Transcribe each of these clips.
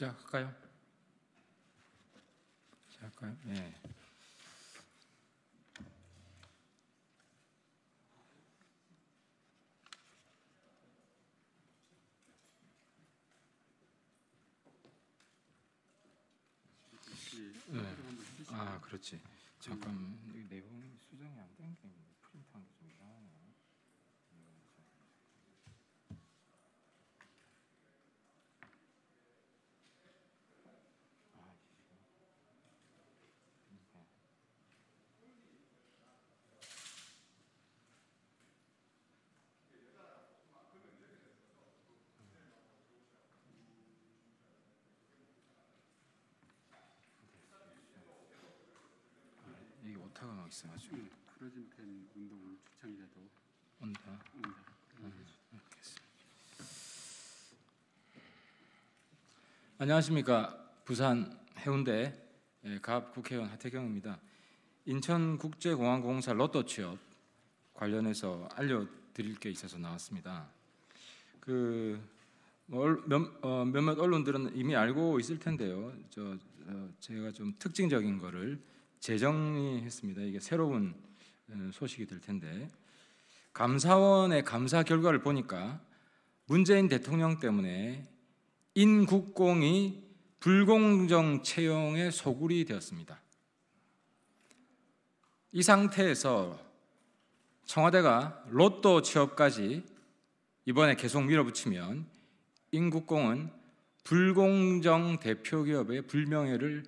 시작할까요? 시작할까요? 네. 네. 아, 그렇지. 잠깐 내용 수정이 안 된 게. 현타가 막 있어가지고 응. 음, 부러진 팬 운동을 주창이라도 온다. 온다. 음, 응, 음, 알겠습니다. 안녕하십니까 부산 해운대 예, 갑 국회의원 하태경입니다. 인천국제공항공사 로또 취업 관련해서 알려드릴 게 있어서 나왔습니다. 그 뭐, 몇, 어, 몇몇 언론들은 이미 알고 있을 텐데요. 저 어, 제가 좀 특징적인 거를 재정리했습니다. 이게 새로운 어, 소식이 될 텐데 감사원의 감사 결과를 보니까 문재인 대통령 때문에 인국공이 불공정 채용의 소굴이 되었습니다. 이 상태에서 청와대가 로또 취업까지 이번에 계속 밀어붙이면 인국공은 불공정 대표 기업의 불명예를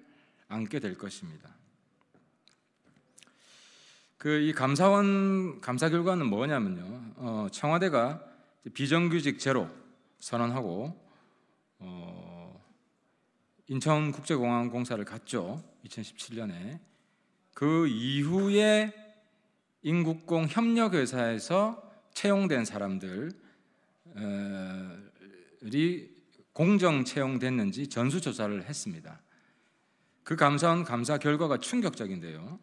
안게 될 것입니다. 그이 감사원 감사 결과는 뭐냐면요. 어, 청와대가 비정규직 제로 선언하고 어, 인천국제공항공사를 갔죠 2017년에 그 이후에 인국공 협력회사에서 채용된 사람들이 어, 공정 채용됐는지 전수 조사를 했습니다. 그 감사원 감사 결과가 충격적인데요.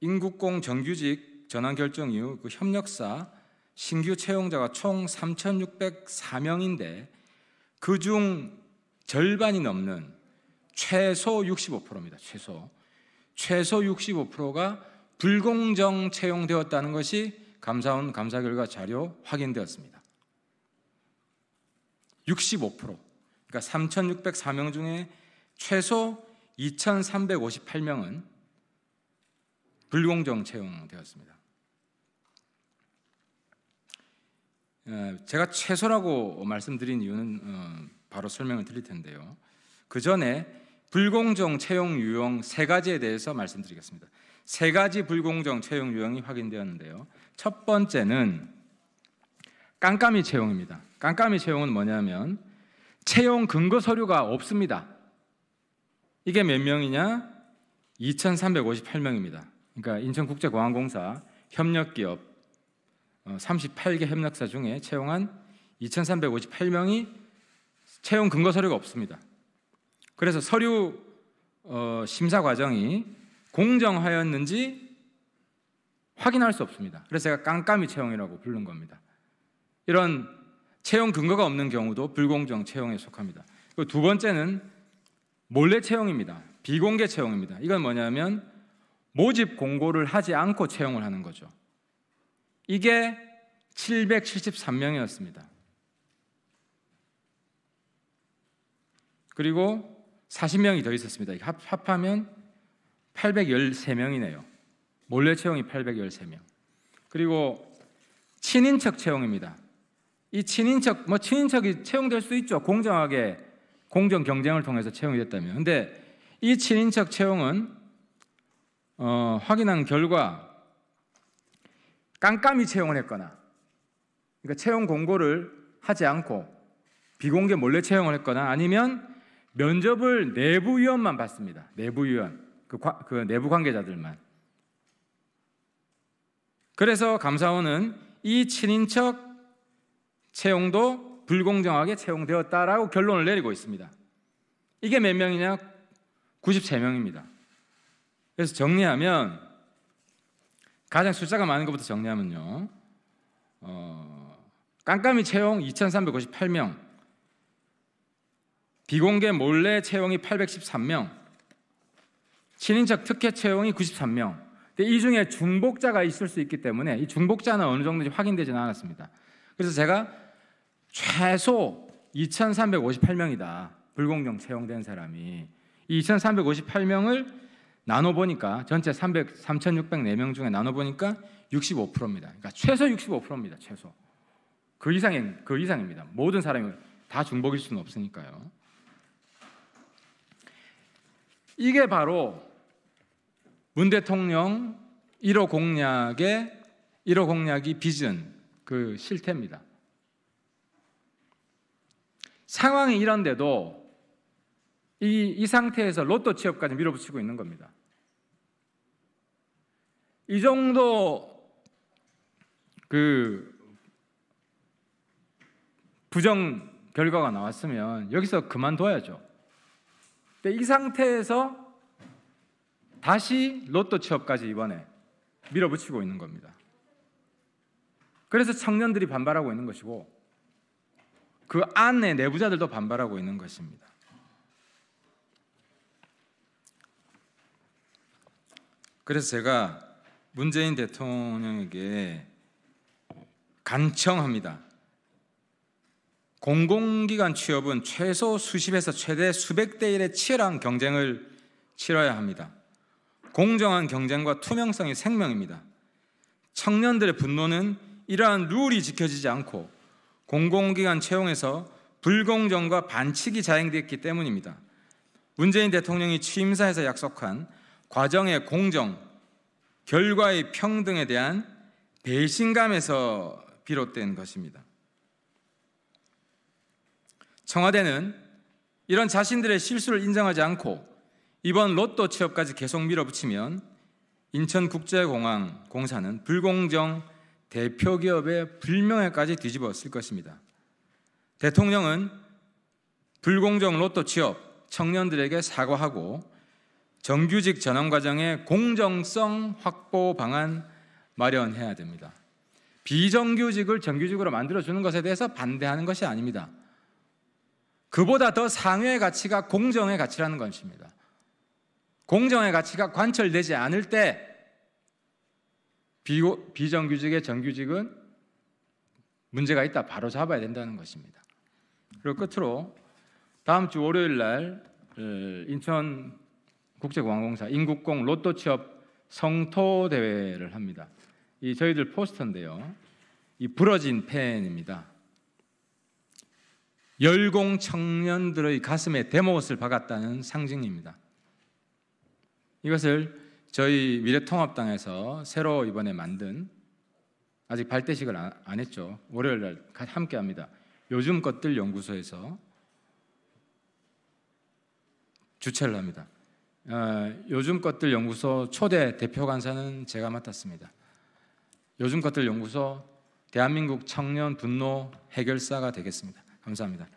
인국공 정규직 전환 결정 이후 그 협력사 신규 채용자가 총 3,604명인데 그중 절반이 넘는 최소 65%입니다. 최소. 최소 65%가 불공정 채용되었다는 것이 감사원 감사 결과 자료 확인되었습니다. 65%. 그러니까 3,604명 중에 최소 2,358명은 불공정 채용되었습니다. 예, 제가 최소라고 말씀드린 이유는 어, 바로 설명을 드릴 텐데요. 그 전에 불공정 채용 유형 세 가지에 대해서 말씀드리겠습니다. 세 가지 불공정 채용 유형이 확인되었는데요. 첫 번째는 깜깜이 채용입니다. 깜깜이 채용은 뭐냐면 채용 근거 서류가 없습니다. 이게 몇 명이냐? 2,358명입니다. 그러니까 인천국제공항공사 협력기업 38개 어, 협력사 중에 채용한 2,358명이 채용 근거 서류가 없습니다. 그래서 서류 어, 심사 과정이 공정하였는지 확인할 수 없습니다. 그래서 제가 깜깜이 채용이라고 부른 겁니다. 이런 채용 근거가 없는 경우도 불공정 채용에 속합니다. 두 번째는 몰래 채용입니다. 비공개 채용입니다. 이건 뭐냐면 모집 공고를 하지 않고 채용을 하는 거죠. 이게 773명이었습니다. 그리고 40명이 더 있었습니다. 합, 하면 813명이네요. 몰래 채용이 813명. 그리고 친인척 채용입니다. 이 친인척 뭐 친인척이 채용될 수 있죠. 공정하게 공정 경쟁을 통해서 채용이 됐다면. 근데 이 친인척 채용은 어, 확인한 결과 깜깜이 채용을 했거나 그러니까 채용 공고를 하지 않고 비공개 몰래 채용을 했거나 아니면 면접을 내부 위원만 봤습니다. 내부 위원 그, 그 내부 관계자들만. 그래서 감사원은 이 친인척 채용도 불공정하게 채용되었다라고 결론을 내리고 있습니다. 이게 몇 명이냐? 93명입니다. 그래서 정리하면 가장 숫자가 많은 것부터 정리하면요. 어, 깜깜이 채용 2,398명, 비공개 몰래 채용이 813명, 친인척 특혜 채용이 93명. 근데 이 중에 중복자가 있을 수 있기 때문에 이 중복자는 어느 정도인지 확인되지는 않았습니다. 그래서 제가 최소 2,358명이다. 불공정 채용된 사람이 이 2,358명을 나눠 보니까 전체 300 3,604명 중에 나눠 보니까 65%입니다. 그러니까 최소 65%입니다. 최소. 그 이상인 그 이상입니다. 모든 사람이 다 중복일 수는 없으니까요. 이게 바로 문 대통령 1호 공약의 1호 공약이 비전 그 실태입니다. 상황이 이런데도 이, 이 상태에서 로또 취업까지 밀어붙이고 있는 겁니다. 이 정도 그 부정 결과가 나왔으면 여기서 그만둬야죠. 근데 이 상태에서 다시 로또 취업까지 이번에 밀어붙이고 있는 겁니다. 그래서 청년들이 반발하고 있는 것이고 그 안에 내부자들도 반발하고 있는 것입니다. 그래서 제가 문재인 대통령에게 간청합니다. 공공기관 취업은 최소 수십에서 최대 수백 대 1의 치열한 경쟁을 치러야 합니다. 공정한 경쟁과 투명성이 생명입니다. 청년들의 분노는 이러한 룰이 지켜지지 않고 공공기관 채용에서 불공정과 반칙이 자행됐기 때문입니다. 문재인 대통령이 취임사에서 약속한 과정의 공정, 결과의 평등에 대한 배신감에서 비롯된 것입니다. 청와대는 이런 자신들의 실수를 인정하지 않고 이번 로또 취업까지 계속 밀어붙이면 인천국제공항 공사는 불공정 대표 기업의 불명예까지 뒤집어쓸 것입니다. 대통령은 불공정 로또 취업 청년들에게 사과하고 정규직 전환 과정의 공정성 확보 방안 마련해야 됩니다. 비정규직을 정규직으로 만들어 주는 것에 대해서 반대하는 것이 아닙니다. 그보다 더 상회의 가치가 공정의 가치라는 것입니다. 공정의 가치가 관철되지 않을 때 비, 비정규직의 정규직은 문제가 있다 바로 잡아야 된다는 것입니다. 그리고 끝으로 다음 주 월요일 날 인천 국제공항공사, 인국공 로또 취업 성토 대회를 합니다. 이 저희들 포스터인데요. 이 부러진 펜입니다. 열공 청년들의 가슴에 대못을 박았다는 상징입니다. 이것을 저희 미래통합당에서 새로 이번에 만든 아직 발대식을 아, 안 했죠. 월요일 날 함께 합니다. 요즘 것들 연구소에서 주최를 합니다. 어, 요즘 것들 연구소 초대 대표 간사는 제가 맡았습니다. 요즘 것들 연구소 대한민국 청년 분노 해결사가 되겠습니다. 감사합니다.